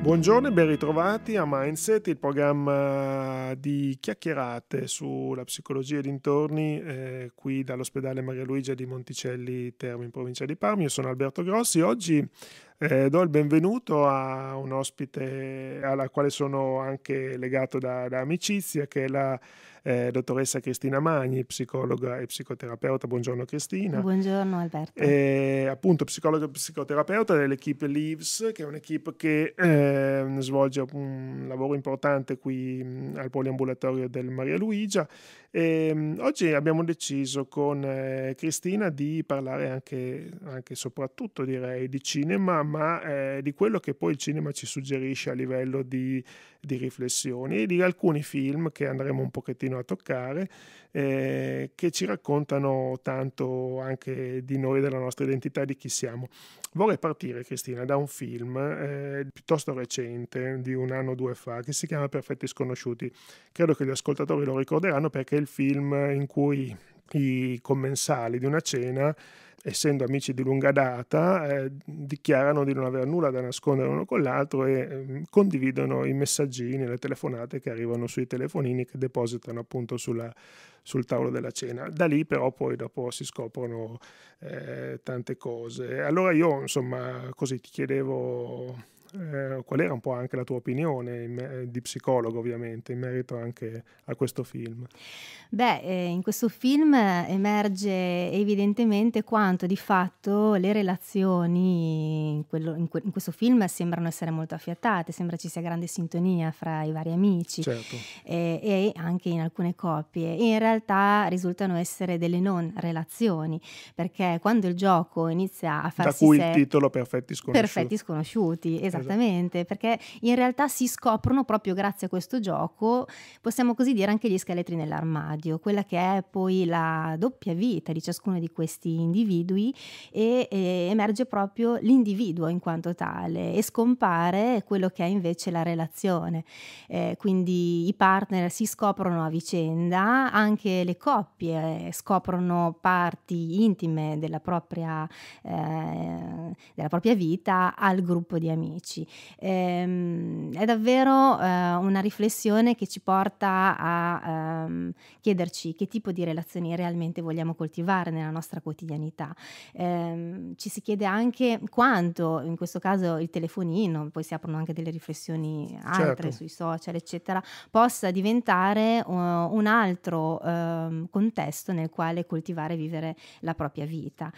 Buongiorno e ben ritrovati a Mindset, il programma di chiacchierate sulla psicologia e dintorni eh, qui dall'ospedale Maria Luigia di Monticelli Termo in provincia di Parma. Io sono Alberto Grossi. Oggi eh, do il benvenuto a un ospite alla quale sono anche legato da, da amicizia, che è la eh, dottoressa Cristina Magni, psicologa e psicoterapeuta. Buongiorno Cristina. Buongiorno Alberto. Eh, appunto psicologa e psicoterapeuta dell'equipe Leaves, che è un'equipe che ehm, svolge un lavoro importante qui mh, al poliambulatorio del Maria Luigia. E, ehm, mh, oggi abbiamo deciso con eh, Cristina di parlare anche e soprattutto direi di cinema ma eh, di quello che poi il cinema ci suggerisce a livello di, di, riflessioni e di alcuni film che andremo un pochettino a toccare, eh, che ci raccontano tanto anche di noi, della nostra identità, di chi siamo. Vorrei partire, Cristina, da un film eh, piuttosto recente, di un anno o due fa, che si chiama Perfetti Sconosciuti. Credo che gli ascoltatori lo ricorderanno perché è il film in cui i commensali di una cena essendo amici di lunga data, eh, dichiarano di non avere nulla da nascondere l'uno con l'altro e eh, condividono i messaggini, le telefonate che arrivano sui telefonini che depositano appunto sulla, sul tavolo della cena. Da lì però poi dopo si scoprono eh, tante cose. Allora io insomma così ti chiedevo Ehm, qual era un po' anche la tua opinione eh, di psicologo ovviamente in merito anche a questo film? Beh, eh, in questo film eh, emerge evidentemente quanto di fatto le relazioni in, quello, in, que- in, questo film sembrano essere molto affiattate, sembra ci sia grande sintonia fra i vari amici certo. eh, e anche in alcune coppie. in realtà risultano essere delle non relazioni perché quando il gioco inizia a farsi... Da cui se- il titolo Perfetti sconosciuti. Perfetti sconosciuti, esatto Esatto. esattamente, perché in realtà si scoprono proprio grazie a questo gioco, possiamo così dire, anche gli scheletri nell'armadio, quella che è poi la doppia vita di ciascuno di questi individui e, e emerge proprio l'individuo in quanto tale e scompare quello che è invece la relazione. Eh, quindi i partner si scoprono a vicenda, anche le coppie scoprono parti intime della propria, eh, della propria vita al gruppo di amici amici. Ehm, è davvero eh, una riflessione che ci porta a ehm, chiederci che tipo di relazioni realmente vogliamo coltivare nella nostra quotidianità. Ehm, ci si chiede anche quanto, in questo caso il telefonino, poi si aprono anche delle riflessioni altre certo. sui social, eccetera, possa diventare uh, un altro uh, contesto nel quale coltivare e vivere la propria vita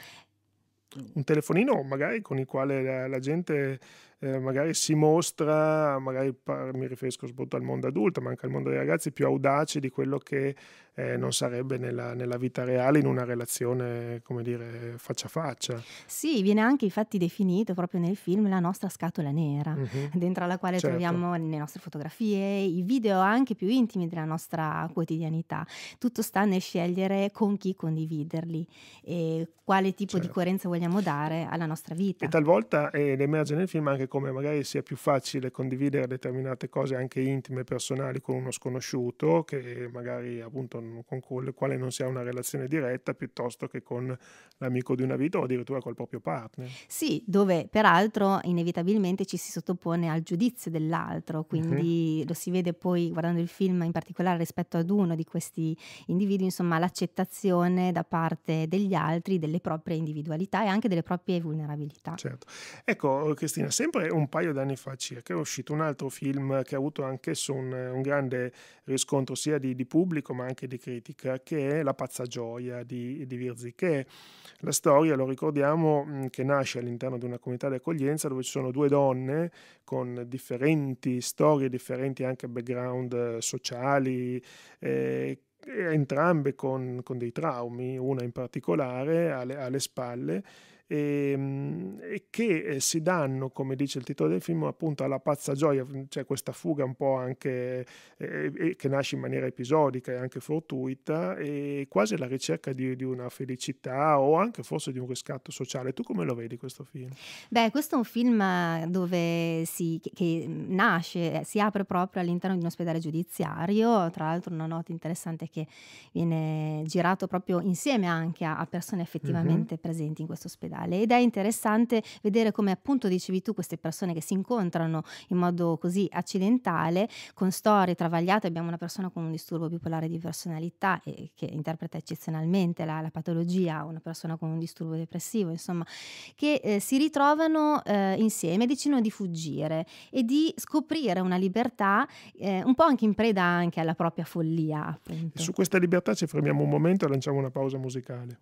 un telefonino magari con il quale la, la gente eh, magari si mostra, magari mi riferisco soprattutto al mondo adulto, ma anche al mondo dei ragazzi, più audace di quello che eh, non sarebbe nella, nella, vita reale, in una relazione, come dire, faccia a faccia. Sì, viene anche infatti definito proprio nel film la nostra scatola nera, mm-hmm. dentro la quale certo. troviamo le nostre fotografie, i video anche più intimi della nostra quotidianità. Tutto sta nel scegliere con chi condividerli e quale tipo certo. di coerenza vogliamo dare alla nostra vita. E talvolta, eh, ed emerge nel film anche come magari sia più facile condividere determinate cose anche intime, personali con uno sconosciuto, che magari appunto con il quale non si ha una relazione diretta, piuttosto che con l'amico di una vita o addirittura col proprio partner. Sì, dove peraltro inevitabilmente ci si sottopone al giudizio dell'altro, mhm. quindi uh -huh. lo si vede poi guardando il film in particolare rispetto ad uno di questi individui, insomma l'accettazione da parte degli altri delle proprie individualità e anche delle proprie vulnerabilità. Certo. Ecco Cristina, sempre Oppure un paio d'anni fa circa è uscito un altro film che ha avuto anch'esso un, un grande riscontro sia di, di, pubblico ma anche di critica, che è La pazza gioia di, di Virzi, che è la storia, lo ricordiamo, mm, che nasce all'interno di una comunità di accoglienza dove ci sono due donne con differenti storie, differenti anche background eh, sociali. Eh, entrambe con, con, dei traumi, una in particolare alle, alle spalle, e, ehm, e che eh, si danno, come dice il titolo del film, appunto alla pazza gioia, cioè questa fuga un po' anche eh, che nasce in maniera episodica e anche fortuita e quasi alla ricerca di, di una felicità o anche forse di un riscatto sociale. Tu come lo vedi questo film? Beh, questo è un film dove si, che, che nasce, eh, si apre proprio all'interno di un ospedale giudiziario, tra l'altro una nota interessante che viene girato proprio insieme anche a, a persone effettivamente mm-hmm. presenti in questo ospedale sociale ed è interessante vedere come appunto dicevi tu queste persone che si incontrano in modo così accidentale, con storie travagliate, abbiamo una persona con un disturbo bipolare di personalità e, che interpreta eccezionalmente la, la, patologia, una persona con un disturbo depressivo, insomma, che eh, si ritrovano eh, insieme e decidono di fuggire e di scoprire una libertà eh, un po' anche in preda anche alla propria follia. Appunto. Su questa libertà ci fermiamo un momento e lanciamo una pausa musicale.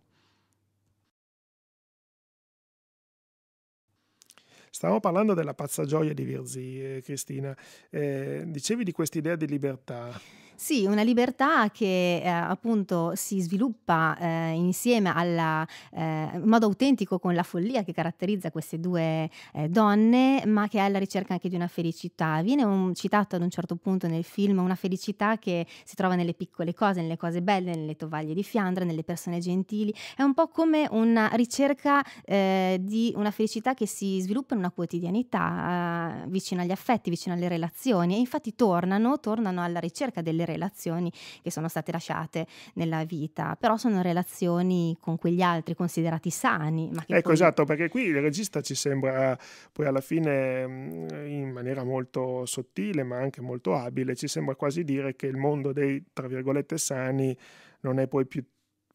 Stavamo parlando della pazza gioia di Virzi, eh, Cristina. Eh, dicevi di questa idea di libertà. Sì, una libertà che eh, appunto si sviluppa eh, insieme al eh, modo autentico con la follia che caratterizza queste due eh, donne, ma che è alla ricerca anche di una felicità. Viene un, citato ad un certo punto nel film una felicità che si trova nelle piccole cose, nelle cose belle, nelle tovaglie di Fiandra, nelle persone gentili. È un po' come una ricerca eh, di una felicità che si sviluppa in una quotidianità eh, vicino agli affetti, vicino alle relazioni e infatti tornano, tornano alla ricerca delle relazioni relazioni che sono state lasciate nella vita, però sono relazioni con quegli altri considerati sani. ecco, poi... esatto, perché qui il regista ci sembra poi alla fine mm, in maniera molto sottile ma anche molto abile, ci sembra quasi dire che il mondo dei, tra virgolette, sani non è poi più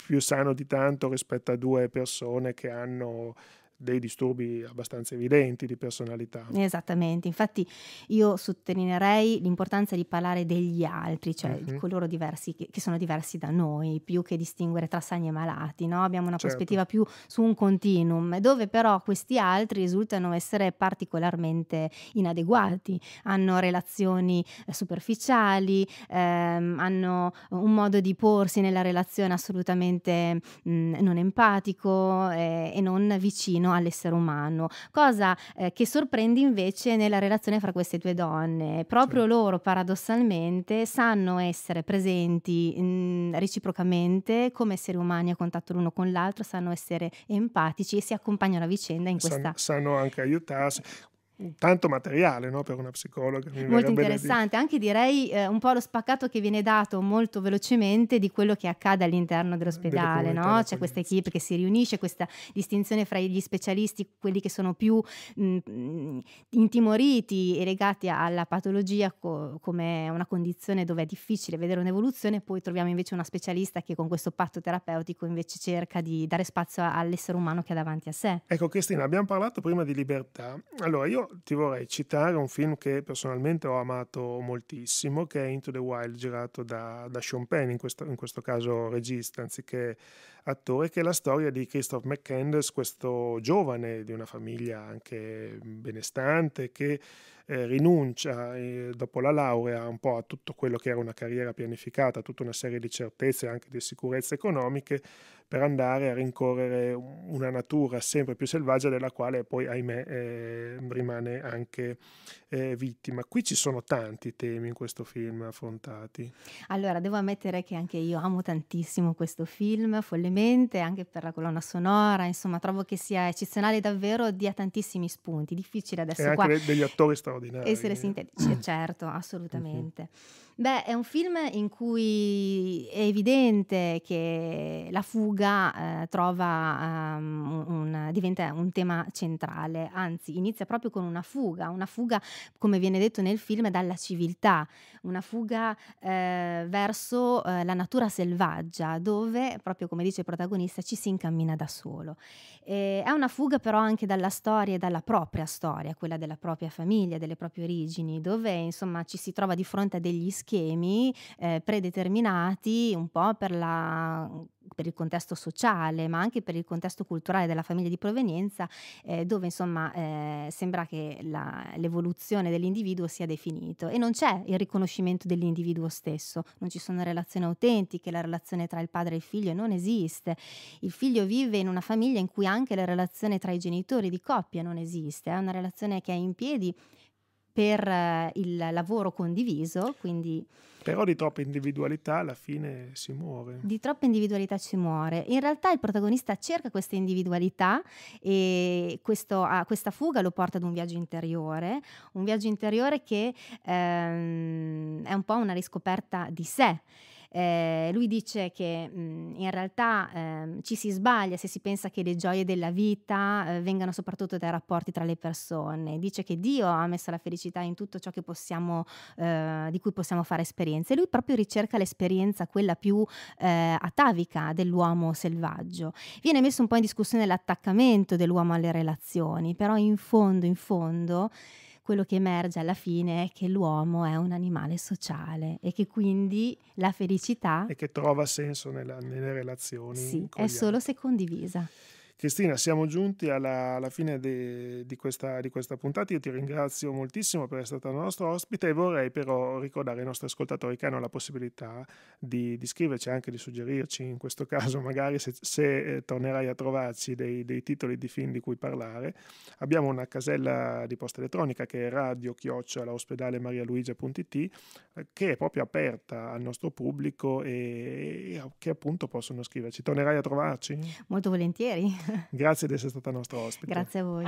più sano di tanto rispetto a due persone che hanno dei disturbi abbastanza evidenti di personalità. Esattamente, infatti io sottolineerei l'importanza di parlare degli altri, cioè uh-huh. di coloro diversi che, che, sono diversi da noi, più che distinguere tra sani e malati, no? abbiamo una certo. prospettiva più su un continuum, dove però questi altri risultano essere particolarmente inadeguati, hanno relazioni eh, superficiali, ehm, hanno un modo di porsi nella relazione assolutamente mh, non empatico eh, e non vicino all'essere umano, cosa eh, che sorprende invece nella relazione fra queste due donne. Proprio sì. loro paradossalmente sanno essere presenti mh, mm, reciprocamente come esseri umani a contatto l'uno con l'altro, sanno essere empatici e si accompagnano a vicenda in questa... San, sanno anche aiutarsi tanto materiale no, per una psicologa. Molto interessante, anche direi eh, un po' lo spaccato che viene dato molto velocemente di quello che accade all'interno dell'ospedale, no? c'è questa equipe che si riunisce, questa distinzione fra gli specialisti, quelli che sono più mh, mm, intimoriti e legati alla patologia co- come una condizione dove è difficile vedere un'evoluzione, poi troviamo invece una specialista che con questo patto terapeutico invece cerca di dare spazio all'essere umano che ha davanti a sé. Ecco Cristina, abbiamo parlato prima di libertà, allora io ti vorrei citare un film che personalmente ho amato moltissimo, che è Into the Wild, girato da, da Sean Penn, in questo, in questo caso regista anziché attore, che è la storia di Christoph McCandless, questo giovane di una famiglia anche benestante, che eh, rinuncia eh, dopo la laurea un po' a tutto quello che era una carriera pianificata, a tutta una serie di certezze e anche di sicurezze economiche per andare a rincorrere una natura sempre più selvaggia della quale poi ahimè eh, rimane anche eh, vittima. Qui ci sono tanti temi in questo film affrontati. Allora, devo ammettere che anche io amo tantissimo questo film, follemente, anche per la colonna sonora, insomma, trovo che sia eccezionale davvero, dia tantissimi spunti, difficile adesso e qua. degli attori straordinari. Essere sintetici, eh, certo, assolutamente. Mm-hmm. Beh, è un film in cui è evidente che la fuga eh, trova um, diventa un tema centrale, anzi inizia proprio con una fuga, una fuga come viene detto nel film dalla civiltà, una fuga eh, verso eh, la natura selvaggia dove proprio come dice il protagonista ci si incammina da solo. E è una fuga però anche dalla storia e dalla propria storia, quella della propria famiglia, delle proprie origini, dove insomma ci si trova di fronte a degli schemi eh, predeterminati un po' per la per il contesto sociale, ma anche per il contesto culturale della famiglia di provenienza, eh, dove insomma eh, sembra che la, l'evoluzione dell'individuo sia definita e non c'è il riconoscimento dell'individuo stesso, non ci sono relazioni autentiche, la relazione tra il padre e il figlio non esiste, il figlio vive in una famiglia in cui anche la relazione tra i genitori di coppia non esiste, è una relazione che è in piedi per eh, il lavoro condiviso, quindi però di troppa individualità alla fine si muore. Di troppa individualità si muore. In realtà il protagonista cerca questa individualità e questo, ah, questa fuga lo porta ad un viaggio interiore, un viaggio interiore che ehm, è un po' una riscoperta di sé eh, lui dice che mh, in realtà eh, ci si sbaglia se si pensa che le gioie della vita eh, vengano soprattutto dai rapporti tra le persone. Dice che Dio ha messo la felicità in tutto ciò possiamo, eh, di cui possiamo fare esperienze. E lui proprio ricerca l'esperienza, quella più eh, atavica dell'uomo selvaggio. Viene messo un po' in discussione l'attaccamento dell'uomo alle relazioni, però in fondo, in fondo quello che emerge alla fine è che l'uomo è un animale sociale e che quindi la felicità... E che trova senso nella, nelle relazioni. Sì, è solo altri. se condivisa. Cristina, siamo giunti alla, alla fine de, di, questa, di, questa, puntata. Io ti ringrazio moltissimo per essere stata la nostra ospite vorrei però ricordare ai nostri ascoltatori che hanno la possibilità di, di scriverci anche di suggerirci, in questo caso magari se, se eh, tornerai a trovarci dei, dei, titoli di film di cui parlare. Abbiamo una casella di posta elettronica che è radio-ospedale-marialuigia.it eh, che è proprio aperta al nostro pubblico e, e che appunto possono scriverci. Tornerai a trovarci? Molto volentieri. Grazie di essere stata nostra ospite. Grazie a voi.